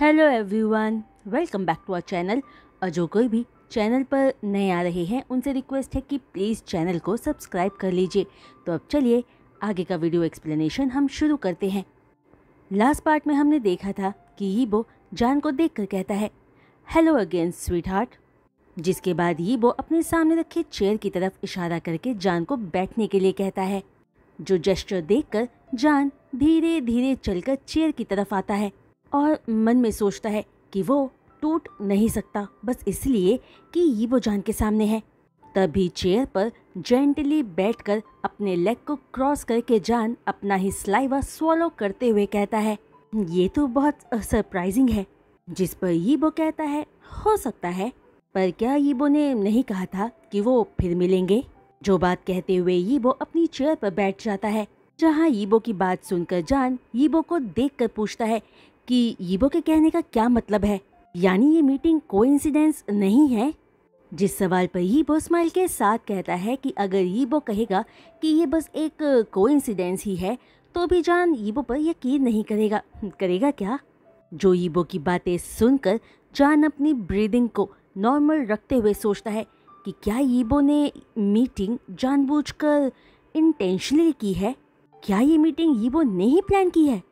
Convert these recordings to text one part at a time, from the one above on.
hello everyone welcome back to our channel और जो कोई भी चैनल पर नए आ रहे हैं उनसे रिक्वेस्ट है कि प्लीज़ चैनल को सब्सक्राइब कर लीजिए तो अब चलिए आगे का वीडियो एक्सप्लेनेशन हम शुरू करते हैं लास्ट पार्ट में हमने देखा था कि ईबो जान को देख कर कहता है हेलो अगेन स्वीट हार्ट जिसके बाद ईबो अपने सामने रखे चेयर की तरफ इशारा करके जान को बैठने के लिए कहता है जो जेस्टर देखकर जान धीरे धीरे चलकर चेयर की तरफ आता है और मन में सोचता है कि वो टूट नहीं सकता बस इसलिए कि ये वो जान के सामने है तभी चेयर पर जेंटली बैठकर अपने लेग को क्रॉस करके जान अपना ही स्लाइवा स्वॉलो करते हुए कहता है ये तो बहुत सरप्राइजिंग है जिस पर ये वो कहता है हो सकता है पर क्या वो ने नहीं कहा था कि वो फिर मिलेंगे जो बात कहते हुए ये वो अपनी चेयर पर बैठ जाता है जहाँ ईबो की बात सुनकर जान यीबो को देखकर पूछता है कि यीबो के कहने का क्या मतलब है यानी ये मीटिंग कोइंसिडेंस नहीं है जिस सवाल पर यीबो स्माइल के साथ कहता है कि अगर यीबो कहेगा कि ये बस एक कोइंसिडेंस ही है तो भी जान यीबो पर यकीन नहीं करेगा करेगा क्या जो यीबो की बातें सुनकर जान अपनी ब्रीदिंग को नॉर्मल रखते हुए सोचता है कि क्या यीबो ने मीटिंग जानबूझकर इंटेंशनली की है क्या ये मीटिंग यीबो ने ही प्लान की है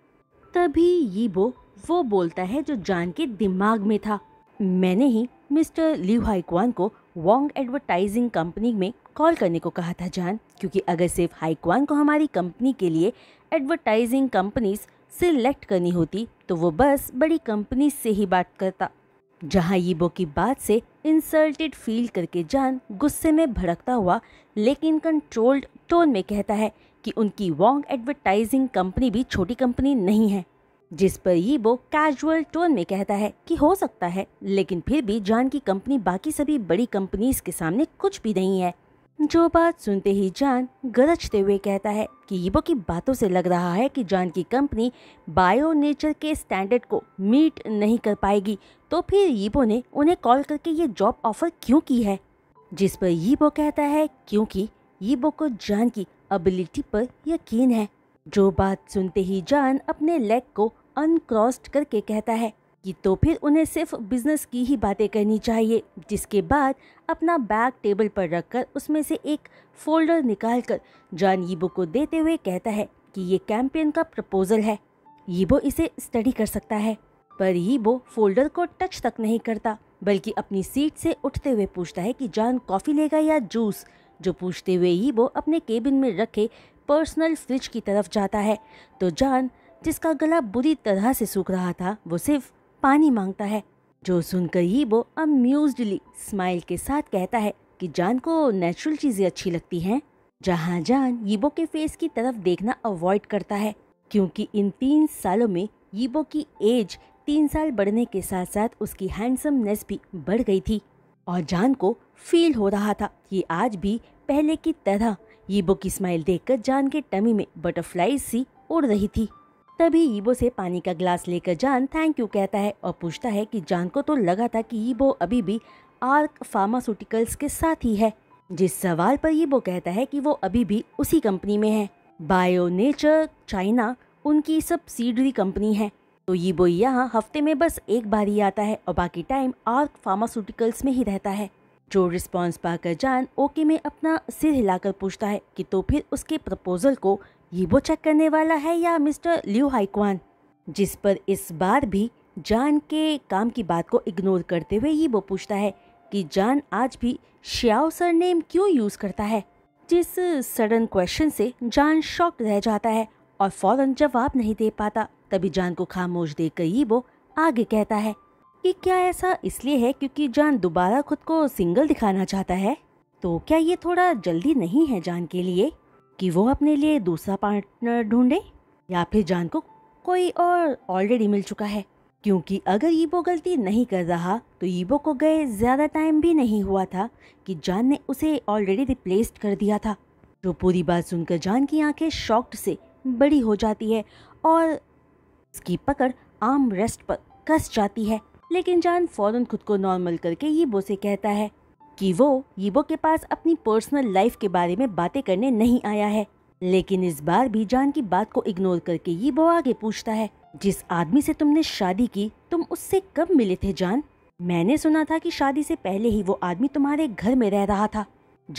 तभी यीबो वो बोलता है जो जान के दिमाग में था मैंने ही मिस्टर ली हाइकवान को वॉन्ग एडवर्टाइजिंग कंपनी में कॉल करने को कहा था जान क्योंकि अगर सिर्फ हाइकवान को हमारी कंपनी के लिए एडवर्टाइजिंग कंपनीज सिलेक्ट करनी होती तो वो बस बड़ी कंपनी से ही बात करता जहाँ यीबो की बात से इंसल्टेड फील करके जान गुस्से में भड़कता हुआ लेकिन कंट्रोल्ड टोन में कहता है कि उनकी वॉन्ग एडवर्टाइजिंग कंपनी भी छोटी कंपनी नहीं है जिस पर ये वो कैजुअल टोन में कहता है कि हो सकता है लेकिन फिर भी जान की कंपनी बाकी सभी बड़ी कंपनीज के सामने कुछ भी नहीं है जो बात सुनते ही जान गरजते हुए कहता है कि ईबो की बातों से लग रहा है कि जान की कंपनी बायो नेचर के स्टैंडर्ड को मीट नहीं कर पाएगी तो फिर ईबो ने उन्हें कॉल करके ये जॉब ऑफर क्यों की है जिस पर ईबो कहता है क्योंकि ईबो को जान की एबिलिटी पर यकीन है जो बात सुनते ही जान अपने लेग को अनक्रॉस्ड करके कहता है कि तो फिर उन्हें सिर्फ बिजनेस की ही बातें करनी चाहिए जिसके बाद अपना बैग टेबल पर रखकर उसमें से एक फोल्डर निकालकर जॉन यीबो को देते हुए कहता है कि ये कैंपेन का प्रपोजल है यीबो इसे स्टडी कर सकता है पर यीबो फोल्डर को टच तक नहीं करता बल्कि अपनी सीट से उठते हुए पूछता है कि जॉन कॉफ़ी लेगा या जूस जो पूछते हुए यीबो अपने केबिन में रखे पर्सनल फ्रिज की तरफ जाता है तो जॉन जिसका गला बुरी तरह से सूख रहा था वो सिर्फ पानी मांगता है जो सुनकर ही वो अम्यूजली स्माइल के साथ कहता है कि जान को नेचुरल चीज़ें अच्छी लगती हैं जहाँ जान यीबो के फेस की तरफ देखना अवॉइड करता है क्योंकि इन तीन सालों में यीबो की एज तीन साल बढ़ने के साथ साथ उसकी हैंडसमनेस भी बढ़ गई थी और जान को फील हो रहा था कि आज भी पहले की तरह यीबो की स्माइल देखकर जान के टमी में बटरफ्लाई सी उड़ रही थी तभी ईबो से पानी का ग्लास लेकर जान थैंक यू कहता है और पूछता है कि जान को तो लगा था कि ईबो अभी भी आर्क फार्मास्यूटिकल्स के साथ ही है जिस सवाल पर ईबो कहता है कि वो अभी भी उसी कंपनी में है बायो नेचर चाइना उनकी सब्सिडरी कंपनी है तो ईबो यहाँ हफ्ते में बस एक बार ही आता है और बाकी टाइम आर्क फार्मास्यूटिकल्स में ही रहता है जो रिस्पांस पाकर जान ओके में अपना सिर हिलाकर पूछता है कि तो फिर उसके प्रपोजल को ये वो चेक करने वाला है या मिस्टर ल्यू हाइकवान जिस पर इस बार भी जान के काम की बात को इग्नोर करते हुए ये वो पूछता है कि जान आज भी श्याव सर नेम क्यों यूज़ करता है जिस सडन क्वेश्चन से जान शॉक रह जाता है और फौरन जवाब नहीं दे पाता तभी जान को खामोश देकर ये वो आगे कहता है कि क्या ऐसा इसलिए है क्योंकि जान दोबारा खुद को सिंगल दिखाना चाहता है तो क्या ये थोड़ा जल्दी नहीं है जान के लिए कि वो अपने लिए दूसरा पार्टनर ढूंढे या फिर जान को कोई और ऑलरेडी मिल चुका है क्योंकि अगर ईबो गलती नहीं कर रहा तो ईबो को गए ज़्यादा टाइम भी नहीं हुआ था कि जान ने उसे ऑलरेडी रिप्लेस्ड कर दिया था जो तो पूरी बात सुनकर जान की आंखें शॉक्ड से बड़ी हो जाती है और उसकी पकड़ आम रेस्ट पर कस जाती है लेकिन जान फौरन खुद को नॉर्मल करके यीबो से कहता है कि वो यीबो के पास अपनी पर्सनल लाइफ के बारे में बातें करने नहीं आया है लेकिन इस बार भी जान की बात को इग्नोर करके यीबो आगे पूछता है जिस आदमी से तुमने शादी की तुम उससे कब मिले थे जान मैंने सुना था कि शादी से पहले ही वो आदमी तुम्हारे घर में रह रहा था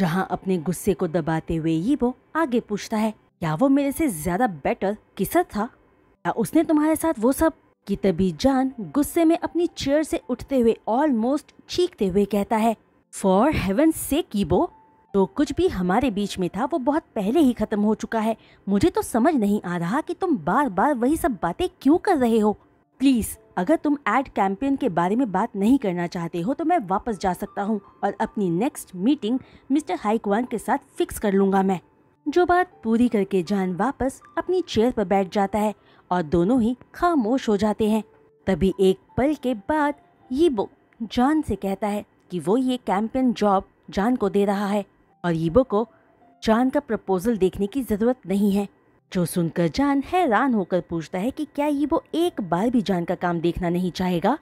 जहाँ अपने गुस्से को दबाते हुए यीबो आगे पूछता है क्या वो मेरे से ज्यादा बेटर किसर था क्या उसने तुम्हारे साथ वो सब कि तभी जान गुस्से में अपनी चेयर से उठते हुए ऑलमोस्ट चीखते हुए कहता है फॉर हेवन से कीबो तो कुछ भी हमारे बीच में था वो बहुत पहले ही खत्म हो चुका है मुझे तो समझ नहीं आ रहा कि तुम बार बार वही सब बातें क्यों कर रहे हो प्लीज अगर तुम एड कैंपेन के बारे में बात नहीं करना चाहते हो तो मैं वापस जा सकता हूँ और अपनी नेक्स्ट मीटिंग मिस्टर हाइकवान के साथ फिक्स कर लूँगा मैं जो बात पूरी करके जान वापस अपनी चेयर पर बैठ जाता है और दोनों ही खामोश हो जाते हैं तभी एक पल के बाद यीबो जान से कहता है कि वो ये कैंपियन जॉब जान को दे रहा है और यीबो को जान का प्रपोजल देखने की ज़रूरत नहीं है जो सुनकर जान हैरान होकर पूछता है कि क्या यीबो एक बार भी जान का काम देखना नहीं चाहेगा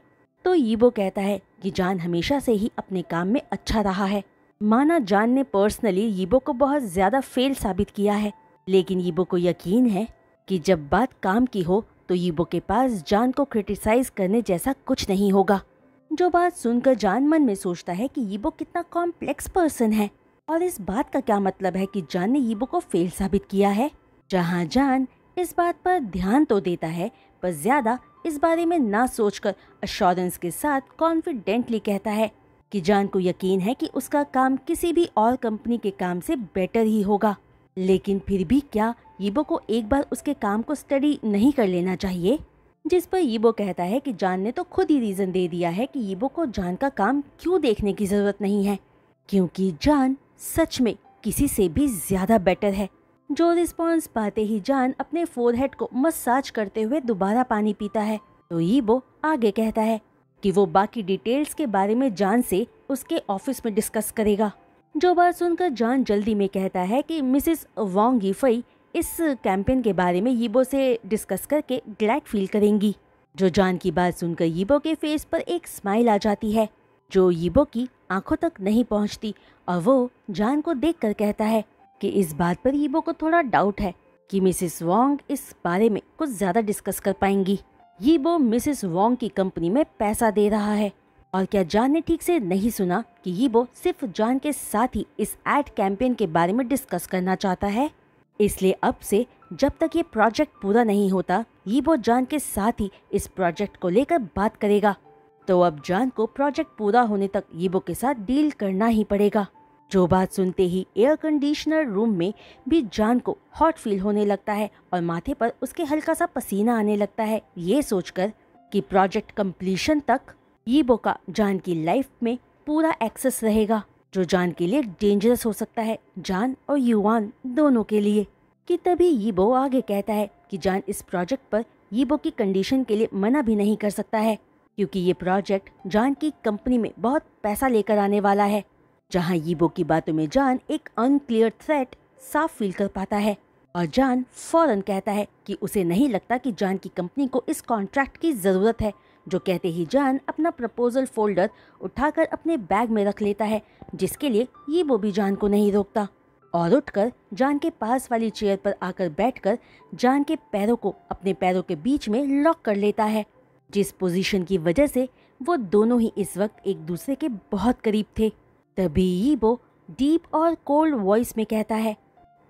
तो यीबो कहता है कि जान हमेशा से ही अपने काम में अच्छा रहा है माना जान ने पर्सनली यीबो को बहुत ज़्यादा फेल साबित किया है लेकिन यीबो को यकीन है कि जब बात काम की हो तो यीबो के पास जान को क्रिटिसाइज करने जैसा कुछ नहीं होगा जो बात सुनकर जान मन में सोचता है कि यीबो कितना कॉम्प्लेक्स पर्सन है और इस बात का क्या मतलब है कि जान ने यीबो को फेल साबित किया है जहाँ जान इस बात पर ध्यान तो देता है पर ज़्यादा इस बारे में ना सोचकर अश्योरेंस के साथ कॉन्फिडेंटली कहता है कि जान को यकीन है कि उसका काम किसी भी और कंपनी के काम से बेटर ही होगा लेकिन फिर भी क्या यीबो को एक बार उसके काम को स्टडी नहीं कर लेना चाहिए जिस पर यीबो कहता है कि जान ने तो खुद ही रीज़न दे दिया है कि यीबो को जान का काम क्यों देखने की ज़रूरत नहीं है क्योंकि जान सच में किसी से भी ज़्यादा बेटर है जो रिस्पॉन्स पाते ही जान अपने फोरहेड को मसाज करते हुए दोबारा पानी पीता है तो यीबो आगे कहता है कि वो बाकी डिटेल्स के बारे में जान से उसके ऑफिस में डिस्कस करेगा जो बात सुनकर जान जल्दी में कहता है कि मिसिस वॉन्ग यीफई इस कैंपेन के बारे में यीबो से डिस्कस करके ग्लैड फील करेंगी जो जान की बात सुनकर यीबो के फेस पर एक स्माइल आ जाती है जो यीबो की आंखों तक नहीं पहुंचती और वो जान को देखकर कहता है कि इस बात पर यीबो को थोड़ा डाउट है कि मिसिस वॉन्ग इस बारे में कुछ ज़्यादा डिस्कस कर पाएंगी ये वो मिसेस वोंग की कंपनी में पैसा दे रहा है और क्या जान ने ठीक से नहीं सुना कि ये वो सिर्फ जान के साथ ही इस एड कैंपेन के बारे में डिस्कस करना चाहता है इसलिए अब से जब तक ये प्रोजेक्ट पूरा नहीं होता ये वो जान के साथ ही इस प्रोजेक्ट को लेकर बात करेगा तो अब जान को प्रोजेक्ट पूरा होने तक यीबो के साथ डील करना ही पड़ेगा जो बात सुनते ही एयर कंडीशनर रूम में भी जान को हॉट फील होने लगता है और माथे पर उसके हल्का सा पसीना आने लगता है ये सोचकर कि प्रोजेक्ट कंप्लीशन तक ईबो का जान की लाइफ में पूरा एक्सेस रहेगा जो जान के लिए डेंजरस हो सकता है जान और युवान दोनों के लिए कि तभी ईबो आगे कहता है कि जान इस प्रोजेक्ट पर ईबो की कंडीशन के लिए मना भी नहीं कर सकता है क्योंकि ये प्रोजेक्ट जान की कंपनी में बहुत पैसा लेकर आने वाला है जहां यीबो की बातों में जान एक अनक्लियर थ्रेट साफ फील कर पाता है और जान फौरन कहता है कि उसे नहीं लगता कि जान की कंपनी को इस कॉन्ट्रैक्ट की ज़रूरत है जो कहते ही जान अपना प्रपोजल फोल्डर उठाकर अपने बैग में रख लेता है जिसके लिए ये वो भी जान को नहीं रोकता और उठकर जान के पास वाली चेयर पर आकर बैठकर जान के पैरों को अपने पैरों के बीच में लॉक कर लेता है जिस पोजीशन की वजह से वो दोनों ही इस वक्त एक दूसरे के बहुत करीब थे तभी ही वो डीप और कोल्ड वॉइस में कहता है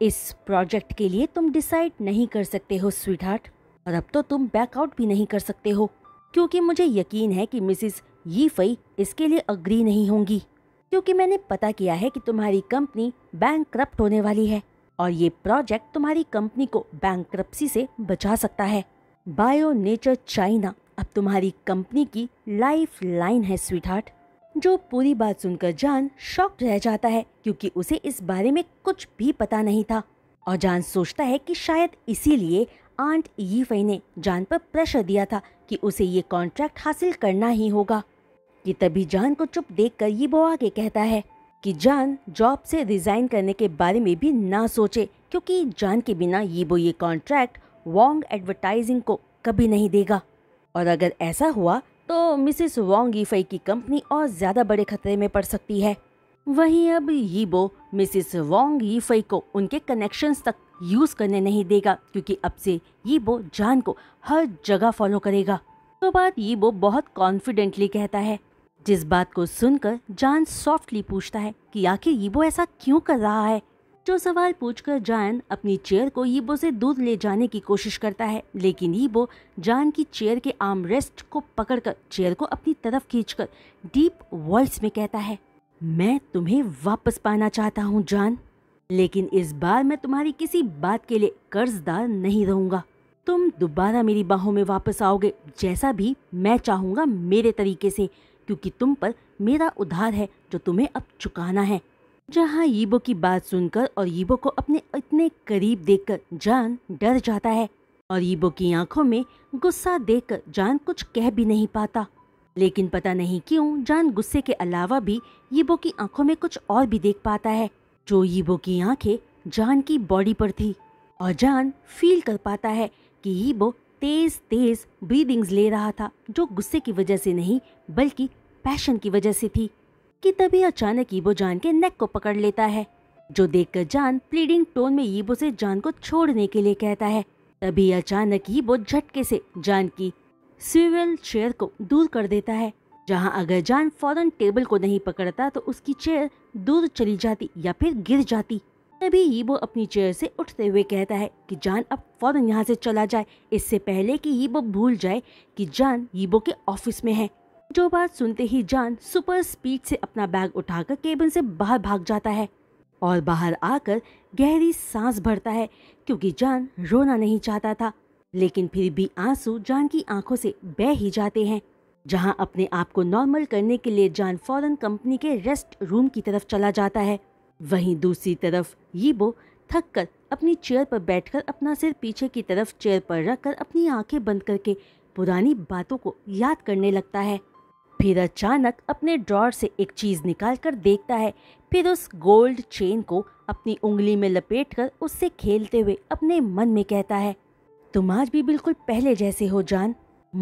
इस प्रोजेक्ट के लिए तुम डिसाइड नहीं कर सकते हो स्वीट हार्ट और अब तो तुम बैकआउट भी नहीं कर सकते हो क्योंकि मुझे यकीन है कि मिसिस यीफई इसके लिए अग्री नहीं होंगी क्योंकि मैंने पता किया है कि तुम्हारी कंपनी बैंक होने वाली है और ये प्रोजेक्ट तुम्हारी कंपनी को बैंक से बचा सकता है बायो नेचर चाइना अब तुम्हारी कंपनी की लाइफ लाइन है स्वीट हार्ट जो पूरी बात सुनकर जान शॉक रह जाता है क्योंकि उसे इस बारे में कुछ भी पता नहीं था और जान सोचता है कि शायद इसीलिए आंट यीफई ने जान पर प्रेशर दिया था कि उसे ये कॉन्ट्रैक्ट हासिल करना ही होगा कि तभी जान को चुप देख कर ये बोआ आगे कहता है कि जान जॉब से रिज़ाइन करने के बारे में भी ना सोचे क्योंकि जान के बिना ये बो ये कॉन्ट्रैक्ट वॉन्ग एडवर्टाइजिंग को कभी नहीं देगा और अगर ऐसा हुआ तो मिसिस वोंग ईफई की कंपनी और ज़्यादा बड़े खतरे में पड़ सकती है वहीं अब यीबो मिसिस वोंग ईफई को उनके कनेक्शंस तक यूज़ करने नहीं देगा क्योंकि अब से यीबो जान को हर जगह फॉलो करेगा तो बात यीबो बहुत कॉन्फिडेंटली कहता है जिस बात को सुनकर जान सॉफ्टली पूछता है कि आखिर यीबो ऐसा क्यों कर रहा है जो सवाल पूछकर जान अपनी चेयर को ईबो से दूर ले जाने की कोशिश करता है लेकिन ईबो जान की चेयर के आर्म रेस्ट को पकड़कर चेयर को अपनी तरफ खींचकर डीप वॉइस में कहता है मैं तुम्हें वापस पाना चाहता हूँ जान लेकिन इस बार मैं तुम्हारी किसी बात के लिए कर्जदार नहीं रहूँगा तुम दोबारा मेरी बाहों में वापस आओगे जैसा भी मैं चाहूँगा मेरे तरीके से क्योंकि तुम पर मेरा उधार है जो तुम्हें अब चुकाना है जहाँ ईबो की बात सुनकर और ईबो को अपने इतने करीब देखकर जान डर जाता है और ईबो की आंखों में गुस्सा देखकर जान कुछ कह भी नहीं पाता लेकिन पता नहीं क्यों जान गुस्से के अलावा भी ईबो की आंखों में कुछ और भी देख पाता है जो ईबो की आंखें जान की बॉडी पर थी और जान फील कर पाता है कि ईबो तेज तेज ब्रीदिंग्स ले रहा था जो गुस्से की वजह से नहीं बल्कि पैशन की वजह से थी कि तभी अचानक ईबो जान के नेक को पकड़ लेता है जो देखकर जान प्लीडिंग टोन में ईबो से जान को छोड़ने के लिए कहता है तभी अचानक ईबो झटके से जान की स्विवेल चेयर को दूर कर देता है जहां अगर जान फौरन टेबल को नहीं पकड़ता तो उसकी चेयर दूर चली जाती या फिर गिर जाती तभी ईबो अपनी चेयर से उठते हुए कहता है कि जान अब फौरन यहाँ से चला जाए इससे पहले कि ईबो भूल जाए कि जान ईबो के ऑफिस में है जो बात सुनते ही जान सुपर स्पीड से अपना बैग उठाकर केबिन से बाहर भाग जाता है और बाहर आकर गहरी सांस भरता है क्योंकि जान रोना नहीं चाहता था लेकिन फिर भी आंसू जान की आंखों से बह ही जाते हैं जहां अपने आप को नॉर्मल करने के लिए जान फॉरन कंपनी के रेस्ट रूम की तरफ चला जाता है वहीं दूसरी तरफ यीबो थक कर अपनी चेयर पर बैठकर अपना सिर पीछे की तरफ चेयर पर रखकर अपनी आंखें बंद करके पुरानी बातों को याद करने लगता है फिर अचानक अपने ड्रॉर से एक चीज़ निकाल कर देखता है फिर उस गोल्ड चेन को अपनी उंगली में लपेट कर उससे खेलते हुए अपने मन में कहता है तुम आज भी बिल्कुल पहले जैसे हो जान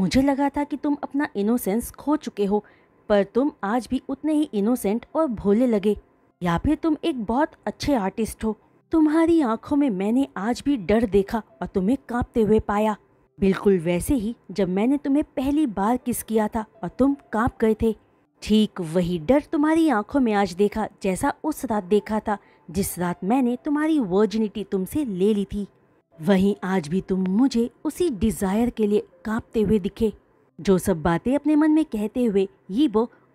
मुझे लगा था कि तुम अपना इनोसेंस खो चुके हो पर तुम आज भी उतने ही इनोसेंट और भोले लगे या फिर तुम एक बहुत अच्छे आर्टिस्ट हो तुम्हारी आंखों में मैंने आज भी डर देखा और तुम्हें कांपते हुए पाया बिल्कुल वैसे ही जब मैंने तुम्हें पहली बार किस किया था और तुम कांप गए थे ठीक वही डर तुम्हारी आंखों में आज देखा जैसा उस रात देखा था जिस रात मैंने तुम्हारी वर्जिनिटी तुमसे ले ली थी वहीं आज भी तुम मुझे उसी डिज़ायर के लिए कांपते हुए दिखे जो सब बातें अपने मन में कहते हुए ये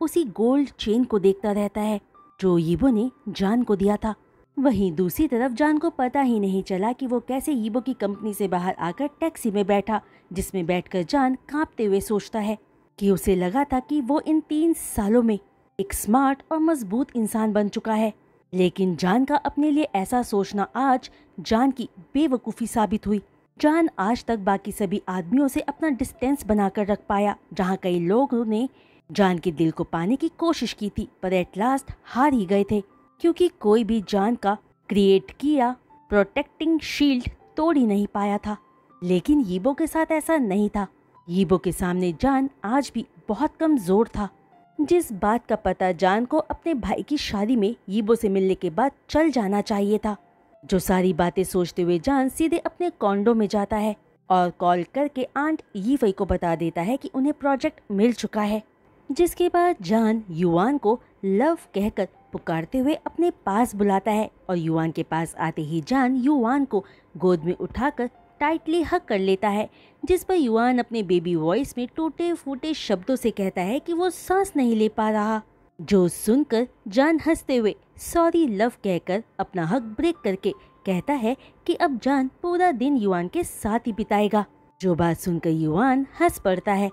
उसी गोल्ड चेन को देखता रहता है जो ये ने जान को दिया था वहीं दूसरी तरफ जान को पता ही नहीं चला कि वो कैसे ईबो की कंपनी से बाहर आकर टैक्सी में बैठा जिसमें बैठकर जान कांपते हुए सोचता है कि उसे लगा था कि वो इन तीन सालों में एक स्मार्ट और मजबूत इंसान बन चुका है लेकिन जान का अपने लिए ऐसा सोचना आज जान की बेवकूफ़ी साबित हुई जान आज तक बाकी सभी आदमियों से अपना डिस्टेंस बनाकर रख पाया जहाँ कई लोगों ने जान के दिल को पाने की कोशिश की थी पर एट लास्ट हार ही गए थे क्योंकि कोई भी जान का क्रिएट किया प्रोटेक्टिंग शील्ड तोड़ ही नहीं पाया था लेकिन यीबो के साथ ऐसा नहीं था यीबो के सामने जान आज भी बहुत कम जोर था जिस बात का पता जान को अपने भाई की शादी में यीबो से मिलने के बाद चल जाना चाहिए था जो सारी बातें सोचते हुए जान सीधे अपने कॉन्डो में जाता है और कॉल करके आंट यीफई को बता देता है कि उन्हें प्रोजेक्ट मिल चुका है जिसके बाद जान युवान को लव कहकर पुकारते हुए अपने पास बुलाता है और युवान के पास आते ही जान युवान को गोद में उठाकर टाइटली हक कर लेता है जिस पर युवान अपने बेबी वॉइस में टूटे फूटे शब्दों से कहता है कि वो सांस नहीं ले पा रहा जो सुनकर जान हंसते हुए सॉरी लव कहकर अपना हक ब्रेक करके कहता है कि अब जान पूरा दिन युवान के साथ ही बिताएगा जो बात सुनकर युवान हंस पड़ता है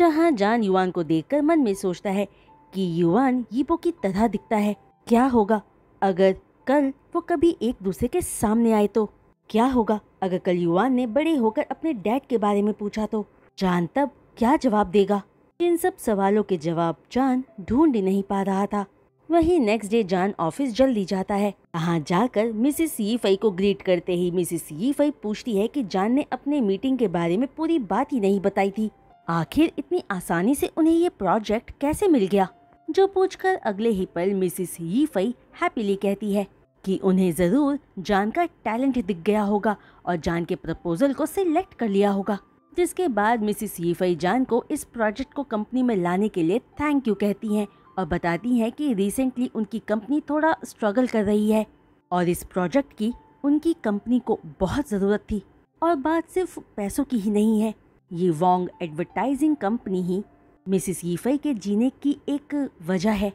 जहाँ जान युवान को देखकर मन में सोचता है कि युवान यीपो की तरह दिखता है क्या होगा अगर कल वो कभी एक दूसरे के सामने आए तो क्या होगा अगर कल युवान ने बड़े होकर अपने डैड के बारे में पूछा तो जान तब क्या जवाब देगा इन सब सवालों के जवाब जान ढूंढ नहीं पा रहा था वही नेक्स्ट डे जान ऑफिस जल्दी जाता है वहाँ जाकर मिसिस यीफाई को ग्रीट करते ही मिसिस यीफाई पूछती है कि जान ने अपने मीटिंग के बारे में पूरी बात ही नहीं बताई थी आखिर इतनी आसानी से उन्हें ये प्रोजेक्ट कैसे मिल गया जो पूछकर अगले ही पल मिसिस यीफई हैप्पीली कहती है कि उन्हें ज़रूर जान का टैलेंट दिख गया होगा और जान के प्रपोजल को सिलेक्ट कर लिया होगा जिसके बाद मिसिस यीफई जान को इस प्रोजेक्ट को कंपनी में लाने के लिए थैंक यू कहती हैं और बताती हैं कि रिसेंटली उनकी कंपनी थोड़ा स्ट्रगल कर रही है और इस प्रोजेक्ट की उनकी कंपनी को बहुत ज़रूरत थी और बात सिर्फ पैसों की ही नहीं है ये वॉन्ग एडवर्टाइजिंग कंपनी ही मिसिस यीफई के जीने की एक वजह है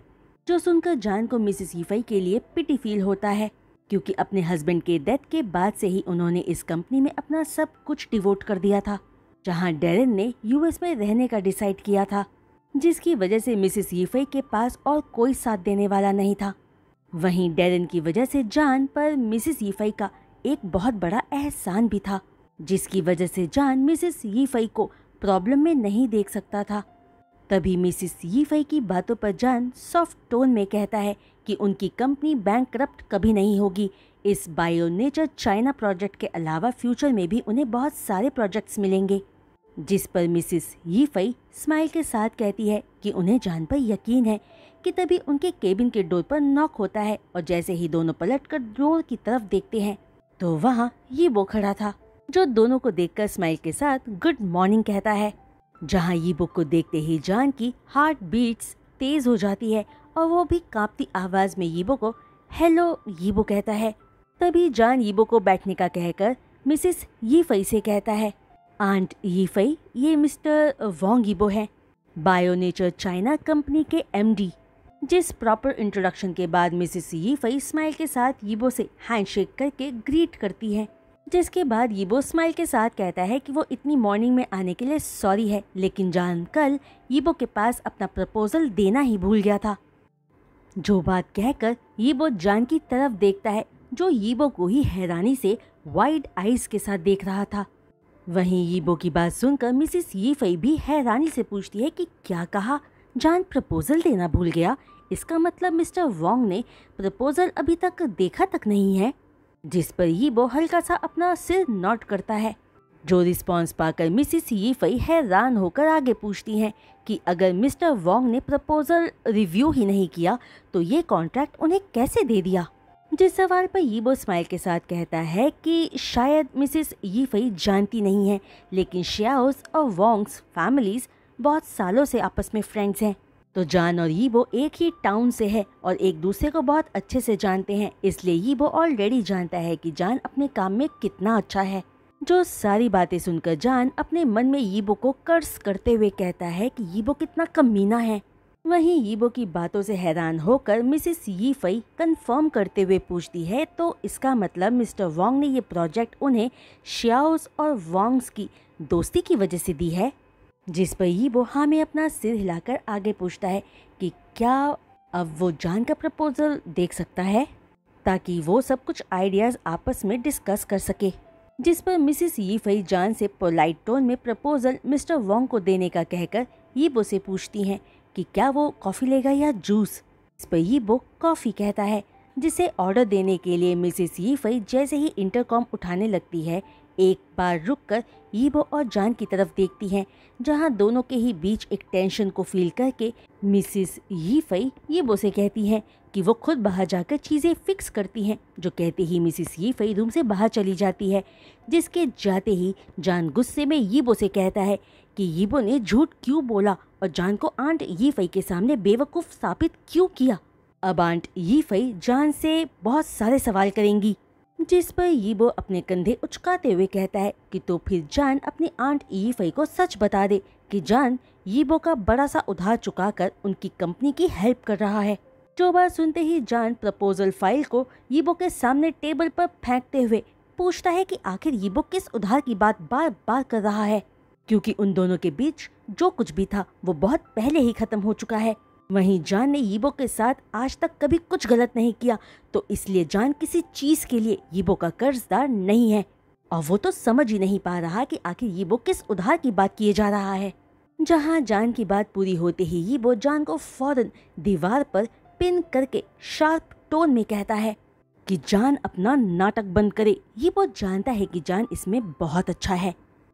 जो सुनकर जान को मिसिस यीफई के लिए पिटी फील होता है क्योंकि अपने हस्बैंड के डेथ के बाद से ही उन्होंने इस कंपनी में अपना सब कुछ डिवोट कर दिया था जहां डेरिन ने यूएस में रहने का डिसाइड किया था जिसकी वजह से मिसिस यीफई के पास और कोई साथ देने वाला नहीं था वहीं डेरिन की वजह से जान पर मिसिस यीफई का एक बहुत बड़ा एहसान भी था जिसकी वजह से जान मिसिस यीफई को प्रॉब्लम में नहीं देख सकता था तभी मिसिस यीफई की बातों पर जान सॉफ्ट टोन में कहता है कि उनकी कंपनी बैंक कभी नहीं होगी इस बायो नेचर चाइना प्रोजेक्ट के अलावा फ्यूचर में भी उन्हें बहुत सारे प्रोजेक्ट्स मिलेंगे जिस पर मिसिस यीफई स्माइल के साथ कहती है कि उन्हें जान पर यकीन है कि तभी उनके केबिन के डोर पर नॉक होता है और जैसे ही दोनों पलट कर डोर की तरफ देखते हैं तो वहाँ ये वो खड़ा था जो दोनों को देखकर स्माइल के साथ गुड मॉर्निंग कहता है जहां ये बुक को देखते ही जान की हार्ट बीट्स तेज़ हो जाती है और वो भी कांपती आवाज़ में यीबो को हेलो यीबो कहता है तभी जान यीबो को बैठने का कहकर मिसिस यीफई से कहता है आंट यीफई ये मिस्टर वोंग यीबो है बायो नेचर चाइना कंपनी के एमडी जिस प्रॉपर इंट्रोडक्शन के बाद मिसिस यीफई स्माइल के साथ यीबो से हैंडशेक करके ग्रीट करती है जिसके बाद यीबो स्माइल के साथ कहता है कि वो इतनी मॉर्निंग में आने के लिए सॉरी है लेकिन जान कल यीबो के पास अपना प्रपोजल देना ही भूल गया था जो बात कहकर यीबो जान की तरफ देखता है जो यीबो को ही हैरानी से वाइड आइज के साथ देख रहा था वहीं यीबो की बात सुनकर मिसिस यीफई भी हैरानी से पूछती है कि क्या कहा जान प्रपोजल देना भूल गया इसका मतलब मिस्टर वोंग ने प्रपोजल अभी तक देखा तक नहीं है जिस पर ही वो हल्का सा अपना सिर नोट करता है जो रिस्पॉन्स पाकर मिसिस यीफई हैरान होकर आगे पूछती हैं कि अगर मिस्टर वॉन्ग ने प्रपोजल रिव्यू ही नहीं किया तो ये कॉन्ट्रैक्ट उन्हें कैसे दे दिया जिस सवाल पर यीबो स्माइल के साथ कहता है कि शायद मिसिस यीफई जानती नहीं है लेकिन श्याओस और वोंग्स फैमिलीज़ बहुत सालों से आपस में फ्रेंड्स हैं तो जान और यीबो एक ही टाउन से है और एक दूसरे को बहुत अच्छे से जानते हैं इसलिए यीबो ऑलरेडी जानता है कि जान अपने काम में कितना अच्छा है जो सारी बातें सुनकर जान अपने मन में यीबो को कर्ज करते हुए कहता है कि यीबो कितना कमीना है वहीं यीबो की बातों से हैरान होकर मिसिस यीफई कंफर्म करते हुए पूछती है तो इसका मतलब मिस्टर वांग ने ये प्रोजेक्ट उन्हें श्याओस और वांग्स की दोस्ती की वजह से दी है जिस पर ही वो हमें अपना सिर हिलाकर आगे पूछता है कि क्या अब वो जान का प्रपोजल देख सकता है ताकि वो सब कुछ आइडियाज़ आपस में डिस्कस कर सके जिस पर मिसिस यीफई जान से पोलाइट टोन में प्रपोजल मिस्टर वोंग को देने का कहकर यीबो से पूछती हैं कि क्या वो कॉफ़ी लेगा या जूस इस पर यीबो कॉफ़ी कहता है जिसे ऑर्डर देने के लिए मिसेस यीफई जैसे ही इंटरकॉम उठाने लगती है एक बार रुककर यीबो और जान की तरफ देखती हैं जहां दोनों के ही बीच एक टेंशन को फील करके मिसिस यीफई यीबो से कहती हैं कि वो खुद बाहर जाकर चीज़ें फिक्स करती हैं जो कहते ही मिसिस यीफई रूम से बाहर चली जाती है जिसके जाते ही जान गुस्से में यीबो से कहता है कि यीबो ने झूठ क्यों बोला और जान को आंट यीफई के सामने बेवकूफ़ साबित क्यों किया अब आंट यीफई जान से बहुत सारे सवाल करेंगी जिस पर यीबो अपने कंधे उचकाते हुए कहता है कि तो फिर जान अपनी आंट यीफई को सच बता दे कि जान यीबो का बड़ा सा उधार चुकाकर उनकी कंपनी की हेल्प कर रहा है जो बार सुनते ही जान प्रपोजल फाइल को यीबो के सामने टेबल पर फेंकते हुए पूछता है कि आखिर यीबो किस उधार की बात बार बार कर रहा है क्योंकि उन दोनों के बीच जो कुछ भी था वो बहुत पहले ही खत्म हो चुका है वहीं जान ने यीबो के साथ आज तक कभी कुछ गलत नहीं किया तो इसलिए जान किसी चीज़ के लिए यीबो का कर्जदार नहीं है और वो तो समझ ही नहीं पा रहा कि आखिर यीबो किस उधार की बात किए जा रहा है जहाँ जान की बात पूरी होते ही यीबो जान को फौरन दीवार पर पिन करके शार्प टोन में कहता है कि जान अपना नाटक बंद करे यीबो जानता है कि जान इसमें बहुत अच्छा है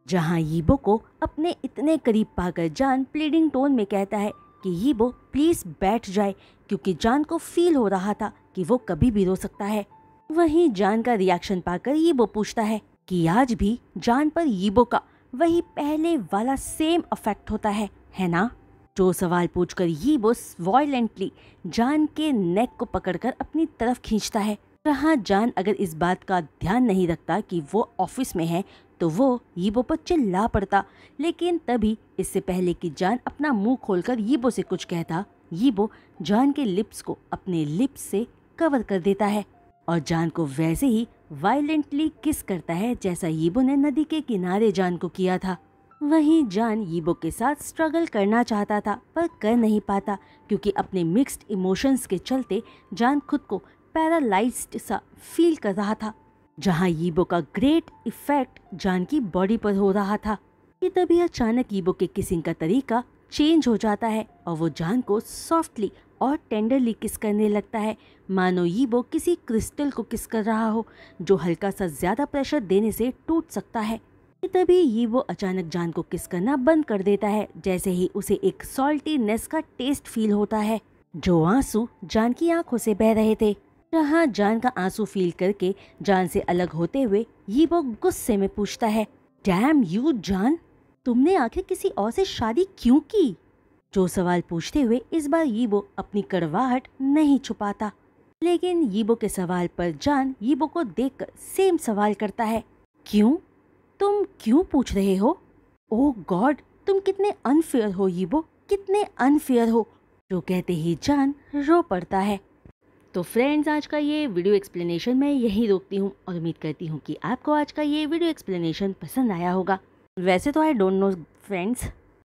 जहाँ यीबो को अपने इतने करीब पाकर जान प्लीडिंग टोन में कहता है कि वो प्लीज़ बैठ जाए क्योंकि जान को फील हो रहा था कि वो कभी भी रो सकता है वहीं जान का रिएक्शन पाकर ईबो पूछता है कि आज भी जान पर ईबो का वही पहले वाला सेम अफेक्ट होता है है ना जो सवाल पूछकर ईबो वॉयलेंटली जान के नेक को पकड़कर अपनी तरफ खींचता है जहाँ जान अगर इस बात का ध्यान नहीं रखता कि वो ऑफिस में है तो वो यीबो पर चिल्ला पड़ता लेकिन तभी इससे पहले कि जान अपना मुंह खोलकर यीबो से कुछ कहता यीबो जान के लिप्स को अपने लिप्स से कवर कर देता है और जान को वैसे ही वायलेंटली किस करता है जैसा यीबो ने नदी के किनारे जान को किया था वहीं जान यीबो के साथ स्ट्रगल करना चाहता था पर कर नहीं पाता क्योंकि अपने मिक्स्ड इमोशंस के चलते जान खुद को पैरालाइज्ड सा फील कर रहा था जहां ईबो का ग्रेट इफेक्ट जानकी बॉडी पर हो रहा था कि तभी अचानक ईबो के किसिंग का तरीका चेंज हो जाता है और वो जान को सॉफ्टली और टेंडरली किस करने लगता है मानो ईबो किसी क्रिस्टल को किस कर रहा हो जो हल्का सा ज़्यादा प्रेशर देने से टूट सकता है तभी ईबो अचानक जान को किस करना बंद कर देता है जैसे ही उसे एक सॉल्टीनेस का टेस्ट फील होता है जो आंसू जान की आंखों से बह रहे थे जहाँ जान का आंसू फील करके जान से अलग होते हुए ये वो गुस्से में पूछता है डैम यू जान तुमने आखिर किसी और से शादी क्यों की जो सवाल पूछते हुए इस बार यीबो अपनी कड़वाहट नहीं छुपाता लेकिन यीबो के सवाल पर जान यीबो को कर सेम सवाल करता है क्यों तुम क्यों पूछ रहे हो ओ oh गॉड तुम कितने अनफेयर हो यीबो कितने अनफेयर हो जो कहते ही जान रो पड़ता है तो फ्रेंड्स आज का ये वीडियो एक्सप्लेनेशन मैं यही रोकती हूँ और उम्मीद करती हूँ कि आपको आज का ये वीडियो एक्सप्लेनेशन पसंद आया होगा वैसे तो आई डोंट नो फ्रेंड्स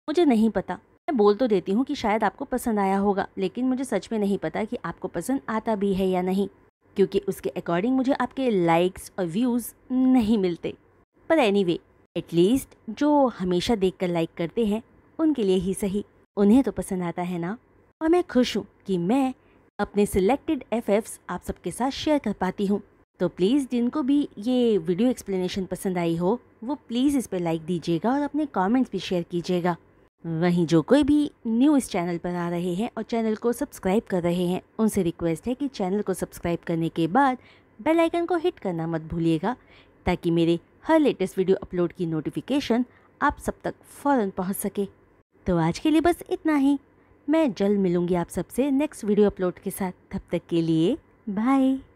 मुझे नहीं पता मैं बोल तो देती हूँ कि शायद आपको पसंद आया होगा लेकिन मुझे सच में नहीं पता कि आपको पसंद आता भी है या नहीं क्योंकि उसके अकॉर्डिंग मुझे आपके लाइक्स और व्यूज़ नहीं मिलते पर एनी वे एटलीस्ट जो हमेशा देख कर लाइक करते हैं उनके लिए ही सही उन्हें तो पसंद आता है ना और मैं खुश हूँ कि मैं अपने सिलेक्टेड एफ आप सबके साथ शेयर कर पाती हूँ तो प्लीज़ जिनको भी ये वीडियो एक्सप्लेनेशन पसंद आई हो वो प्लीज़ इस पर लाइक दीजिएगा और अपने कमेंट्स भी शेयर कीजिएगा वहीं जो कोई भी न्यू इस चैनल पर आ रहे हैं और चैनल को सब्सक्राइब कर रहे हैं उनसे रिक्वेस्ट है कि चैनल को सब्सक्राइब करने के बाद बेल आइकन को हिट करना मत भूलिएगा ताकि मेरे हर लेटेस्ट वीडियो अपलोड की नोटिफिकेशन आप सब तक फ़ौर पहुँच सके तो आज के लिए बस इतना ही मैं जल्द मिलूँगी आप सबसे नेक्स्ट वीडियो अपलोड के साथ तब तक के लिए बाय